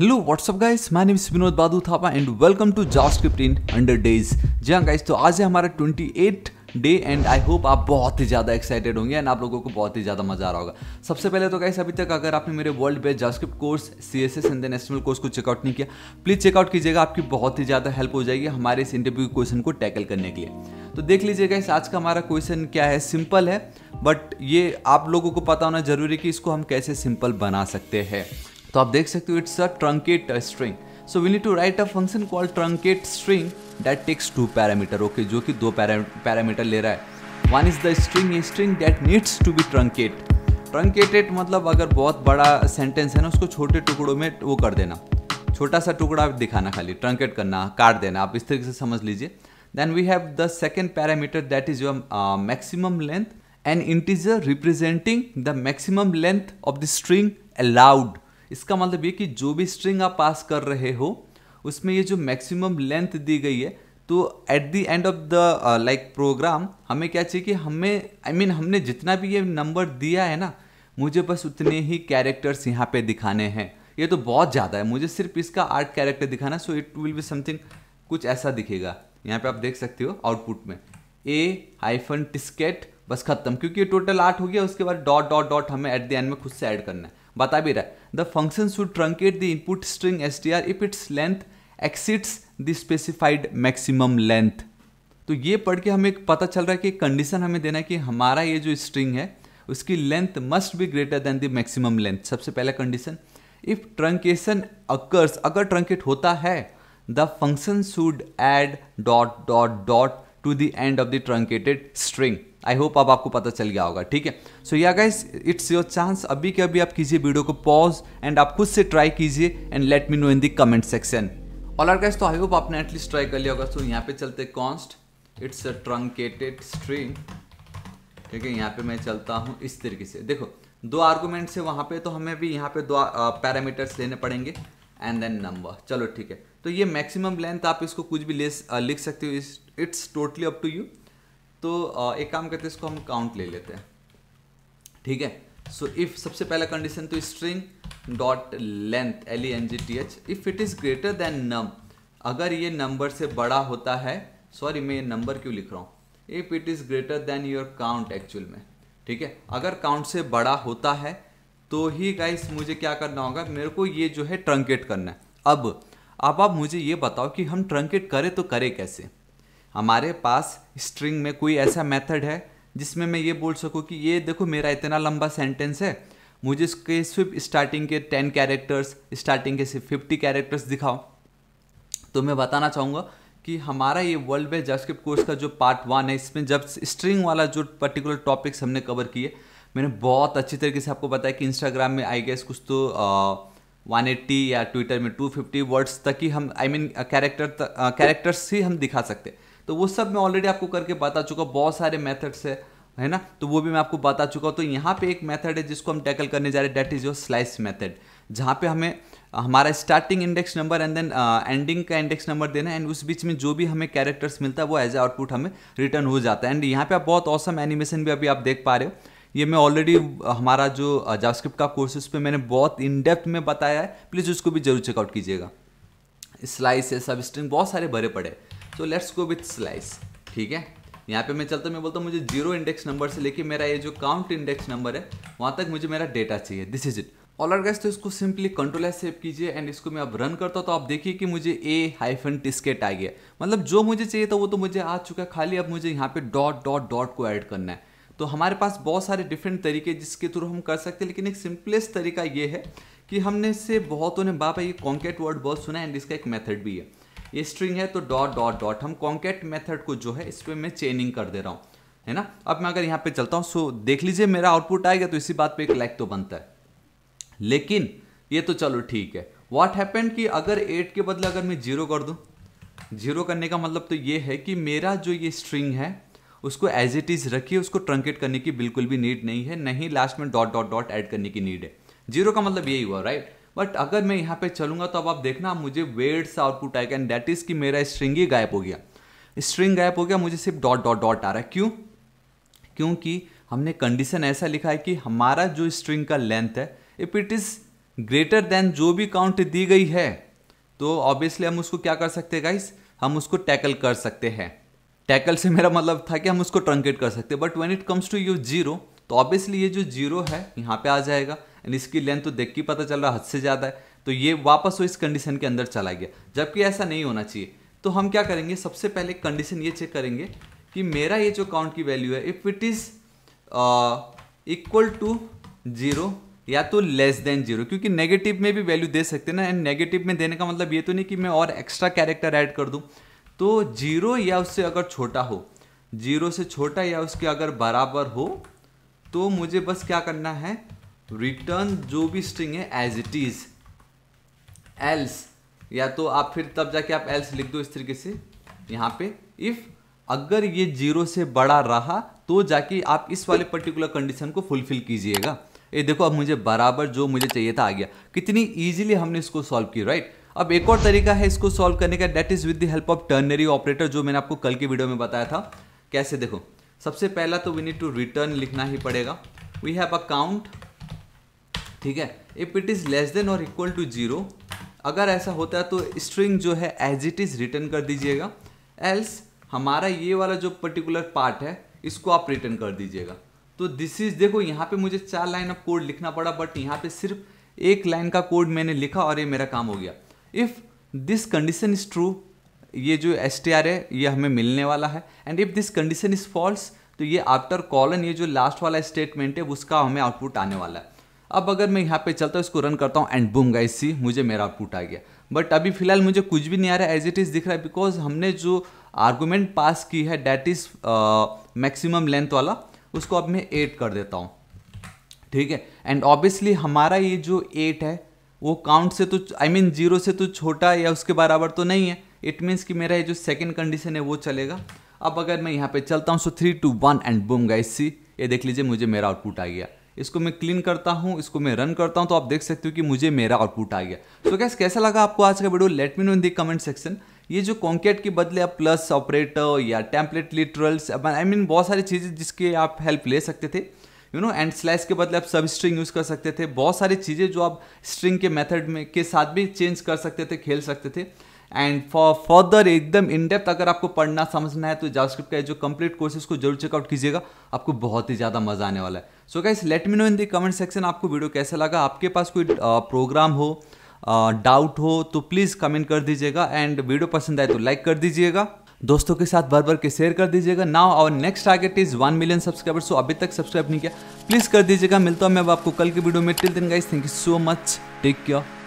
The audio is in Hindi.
hello what's up guys my name is Vinod Badu Thapa and welcome to JavaScript in under days जी हाँ गाइस तो आज है हमारा 28 डे एंड आई होप आप बहुत ही ज़्यादा एक्साइटेड होंगे एंड आप लोगों को बहुत ही ज़्यादा मजा आ रहा होगा सबसे पहले तो गाइस अभी तक अगर आपने मेरे world best JavaScript course C S S and national course को चेकआउट नहीं किया प्लीज़ चेकआउट कीजिएगा आपकी बहुत ही ज़्यादा हेल्प हो जाएगी हमारे इस इंटरव्यू क्वेश्चन को टैकल करने के लिए तो देख लीजिएगा इस आज का हमारा क्वेश्चन क्या है सिंपल है बट ये आप लोगों को पता होना जरूरी है कि इसको हम कैसे सिंपल बना सकते हैं तो आप देख सकते हो it's a truncate string so we need to write a function call truncate string that takes two parameter okay जो कि दो पैरामीटर ले रहा है one is the string string that needs to be truncate truncated मतलब अगर बहुत बड़ा सेंटेंस है ना उसको छोटे टुकड़ों में वो कर देना छोटा सा टुकड़ा दिखाना खाली ट्रंकेट करना काट देना आप इस तरीके से समझ लीजिए then we have the second parameter that is your maximum length and integer representing the maximum length of the string allowed इसका मतलब ये कि जो भी स्ट्रिंग आप पास कर रहे हो उसमें ये जो मैक्सिमम लेंथ दी गई है तो at the end of the like program हमें क्या चाहिए कि हमें आई I मीन mean, हमने जितना भी ये नंबर दिया है ना मुझे बस उतने ही कैरेक्टर्स यहाँ पे दिखाने हैं ये तो बहुत ज़्यादा है मुझे सिर्फ इसका आठ कैरेक्टर दिखाना so it will be something कुछ ऐसा दिखेगा यहाँ पे आप देख सकते हो आउटपुट में ए हाइफन टिस्केट बस खत्म क्योंकि टोटल आठ हो गया उसके बाद डॉट डॉट डॉट हमें एट द एंड में खुद से ऐड करना है बता भी रहा है the function should truncate the input string str if its length exceeds the specified maximum length तो ये पढ़ के हमें पता चल रहा है कि कंडीशन हमें देना है कि हमारा ये जो स्ट्रिंग है उसकी length must be greater than the maximum length सबसे पहला कंडीशन इफ ट्रंकेशन अकर्स अगर ट्रंकेट होता है the function should add dot dot dot to the end of the truncated string I hope अब आपको पता चल गया होगा ठीक है सो या गाइस इट्स योर चांस अभी के अभी आप कीजिए वीडियो को पॉज एंड आप खुद से ट्राई कीजिए and let me know in the comment section alright guys तो आई होप आपने एटलीस्ट ट्राई कर लिया होगा सो यहाँ पे चलते const it's a truncated string ठीक है यहाँ पे मैं चलता हूँ इस तरीके से देखो दो आर्गूमेंट्स है वहाँ पे तो हमें भी यहाँ पे दो पैरामीटर्स लेने पड़ेंगे एंड देन नंबर चलो ठीक है तो ये मैक्सिमम लेंथ आप इसको कुछ भी ले लिख सकते हो it's totally up to you तो एक काम करते हैं इसको हम काउंट ले लेते हैं ठीक है सो so, इफ सबसे पहला कंडीशन तो string dot length L E N G T H if it is greater than num अगर ये नंबर से बड़ा होता है सॉरी मैं ये नंबर क्यों लिख रहा हूँ if it is greater than your count actual में ठीक है अगर काउंट से बड़ा होता है तो ही गाइस मुझे क्या करना होगा मेरे को ये जो है ट्रंकेट करना है अब अब आप मुझे ये बताओ कि हम ट्रंकेट करें तो करें कैसे हमारे पास स्ट्रिंग में कोई ऐसा मेथड है जिसमें मैं ये बोल सकूँ कि ये देखो मेरा इतना लंबा सेंटेंस है मुझे इसके सिर्फ स्टार्टिंग के टेन कैरेक्टर्स स्टार्टिंग के सिर्फ फिफ्टी कैरेक्टर्स दिखाओ तो मैं बताना चाहूँगा कि हमारा ये वर्ल्ड वाइड जावास्क्रिप्ट कोर्स का जो पार्ट वन है इसमें जब स्ट्रिंग वाला जो पर्टिकुलर टॉपिक्स हमने कवर किए मैंने बहुत अच्छी तरीके से आपको बताया कि इंस्टाग्राम में आई गेस कुछ तो वन एट्टी या ट्विटर में टू फिफ्टी वर्ड्स तक ही हम आई मीन कैरेक्टर कैरेक्टर्स ही हम दिखा सकते हैं तो वो सब मैं ऑलरेडी आपको करके बता चुका बहुत सारे मेथड्स है है ना तो वो भी मैं आपको बता चुका हूँ तो यहाँ पे एक मेथड है जिसको हम टैकल करने जा रहे हैं that is your slice method जहाँ पे हमें हमारा starting index number and then ending का इंडेक्स नंबर देना है एंड उस बीच में जो भी हमें कैरेक्टर्स मिलता है वो एज ए आउटपुट हमें रिटर्न हो जाता है एंड यहाँ पे आप बहुत औसम एनिमेशन भी अभी आप देख पा रहे हो ये मैं ऑलरेडी uh, हमारा जो जावास्क्रिप्ट uh, का कोर्स उस पर मैंने बहुत इन डेप्थ में बताया है प्लीज़ उसको भी जरूर चेकआउट कीजिएगा स्लाइस है सब स्ट्रिंग बहुत सारे भरे पड़े हैं so let's go with slice ठीक है यहाँ पे मैं चलता मैं बोलता हूँ मुझे जीरो इंडेक्स नंबर से लेके मेरा ये जो काउंट इंडेक्स नंबर है वहाँ तक मुझे मेरा डेटा चाहिए दिस इज इट ऑलर गैस तो इसको सिंपली कंट्रोल सेव कीजिए एंड इसको मैं अब रन करता हूँ तो आप देखिए कि मुझे ए हाइफन टिस्केट आ गया मतलब जो मुझे चाहिए था वो तो मुझे आ चुका है खाली अब मुझे यहाँ पे डॉट डॉट डॉट को ऐड करना है तो हमारे पास बहुत सारे डिफरेंट तरीके जिसके थ्रू हम कर सकते हैं लेकिन एक सिंपलेस्ट तरीका ये है कि हमने से बहुतों ने बाप ये कॉन्केट वर्ड बहुत सुना है एंड इसका एक मेथड भी है ये स्ट्रिंग है तो डॉट डॉट डॉट हम कॉन्केट मेथड को जो है इस पर मैं चेनिंग कर दे रहा हूँ है ना अब मैं अगर यहाँ पे चलता हूँ सो देख लीजिए मेरा आउटपुट आएगा तो इसी बात पे एक लाइक तो बनता है लेकिन ये तो चलो ठीक है व्हाट हैपन कि अगर एट के बदले अगर मैं जीरो कर दूँ जीरो करने का मतलब तो ये है कि मेरा जो ये स्ट्रिंग है उसको एज इट इज़ रखिए उसको ट्रंकेट करने की बिल्कुल भी नीड नहीं है नहीं लास्ट में डॉट डॉट डॉट ऐड करने की नीड है जीरो का मतलब यही हुआ राइट बट अगर मैं यहाँ पे चलूंगा तो अब आप देखना मुझे वेड सा आउटपुट आएगा एंड दैट इज़ कि मेरा स्ट्रिंग ही गायब हो गया स्ट्रिंग गायब हो गया मुझे सिर्फ डॉट डॉट डॉट आ रहा है क्यों क्योंकि हमने कंडीशन ऐसा लिखा है कि हमारा जो स्ट्रिंग का लेंथ है if it is greater than जो भी काउंट दी गई है तो ऑब्वियसली हम उसको क्या कर सकते हैं गाइस हम उसको टैकल कर सकते हैं टैकल से मेरा मतलब था कि हम उसको ट्रंकेट कर सकते हैं but when it comes to you zero तो ऑब्वियसली ये जो जीरो है यहाँ पे आ जाएगा एंड इसकी लेंथ तो देख के पता चल रहा हद से ज़्यादा है तो ये वापस वो इस कंडीशन के अंदर चला गया जबकि ऐसा नहीं होना चाहिए तो हम क्या करेंगे सबसे पहले कंडीशन ये चेक करेंगे कि मेरा ये जो काउंट की वैल्यू है if it is equal to zero या तो लेस देन जीरो क्योंकि नेगेटिव में भी वैल्यू दे सकते हैं ना एंड नेगेटिव में देने का मतलब ये तो नहीं कि मैं और एक्स्ट्रा कैरेक्टर ऐड कर दूँ तो जीरो या उससे अगर छोटा हो जीरो से छोटा या उसके अगर बराबर हो तो मुझे बस क्या करना है रिटर्न जो भी स्ट्रिंग है एज इट इज एल्स या तो आप फिर तब जाके आप एल्स लिख दो इस तरीके से यहाँ पे इफ अगर ये जीरो से बड़ा रहा तो जाके आप इस वाले पर्टिकुलर कंडीशन को फुलफिल कीजिएगा ये देखो अब मुझे बराबर जो मुझे चाहिए था आ गया कितनी ईजिली हमने इसको सॉल्व की राइट अब एक और तरीका है इसको सॉल्व करने का that is with the help of ternary operator जो मैंने आपको कल की वीडियो में बताया था कैसे देखो सबसे पहला तो वी नीड टू रिटर्न लिखना ही पड़ेगा वी हैव अ काउंट ठीक है if it is less than और इक्वल टू जीरो अगर ऐसा होता है तो स्ट्रिंग जो है एज इट इज़ रिटर्न कर दीजिएगा एल्स हमारा ये वाला जो पर्टिकुलर पार्ट है इसको आप रिटर्न कर दीजिएगा तो दिस इज़ देखो यहाँ पे मुझे चार लाइन ऑफ कोड लिखना पड़ा बट यहाँ पे सिर्फ एक लाइन का कोड मैंने लिखा और ये मेरा काम हो गया if this condition is true ये जो एस टी आर है ये हमें मिलने वाला है and if this condition is false तो ये आफ्टर कॉलन ये जो लास्ट वाला स्टेटमेंट है उसका हमें आउटपुट आने वाला है अब अगर मैं यहाँ पे चलता हूँ इसको रन करता हूँ एंड बूम गाइस सी मुझे मेरा आउटपुट आ गया बट अभी फिलहाल मुझे कुछ भी नहीं आ रहा है एज इट इज़ दिख रहा है बिकॉज हमने जो आर्गूमेंट पास की है डैट इज़ मैक्सिमम लेंथ वाला उसको अब मैं एट कर देता हूँ ठीक है एंड ऑब्वियसली हमारा ये जो एट है वो काउंट से तो आई मीन जीरो से तो छोटा या उसके बराबर तो नहीं है इट मीन्स कि मेरा ये जो सेकेंड कंडीशन है वो चलेगा अब अगर मैं यहाँ पे चलता हूँ so three two one and boom guys see ये देख लीजिए मुझे मेरा आउटपुट आ गया इसको मैं क्लीन करता हूँ इसको मैं रन करता हूँ तो आप देख सकते हो कि मुझे मेरा आउटपुट आ गया तो so कैसा लगा आपको आज का video let me know in the comment section ये जो कॉन्केट के बदले आप प्लस ऑपरेटर या टैंपलेट लिटरल्स आई मीन बहुत सारी चीज़ें जिसके आप हेल्प ले सकते थे यू नो एंड स्लैश के बदले आप सब स्ट्रिंग यूज़ कर सकते थे बहुत सारी चीज़ें जो आप स्ट्रिंग के मेथड में के साथ भी चेंज कर सकते थे खेल सकते थे एंड फॉर फर्दर एकदम इन डेप्थ अगर आपको पढ़ना समझना है तो जावास्क्रिप्ट का जो कंप्लीट कोर्स है उसको जरूर चेकआउट कीजिएगा आपको बहुत ही ज़्यादा मजा आने वाला है so guys let me know in the comment section आपको वीडियो कैसा लगा आपके पास कोई प्रोग्राम हो डाउट हो तो प्लीज़ कमेंट कर दीजिएगा एंड वीडियो पसंद आए तो लाइक कर दीजिएगा दोस्तों के साथ बार बार के शेयर कर दीजिएगा now our next target is one million subscriber so अभी तक सब्सक्राइब नहीं किया प्लीज़ कर दीजिएगा मिलता हूँ मैं आपको कल की वीडियो में till then guys thank you so much take care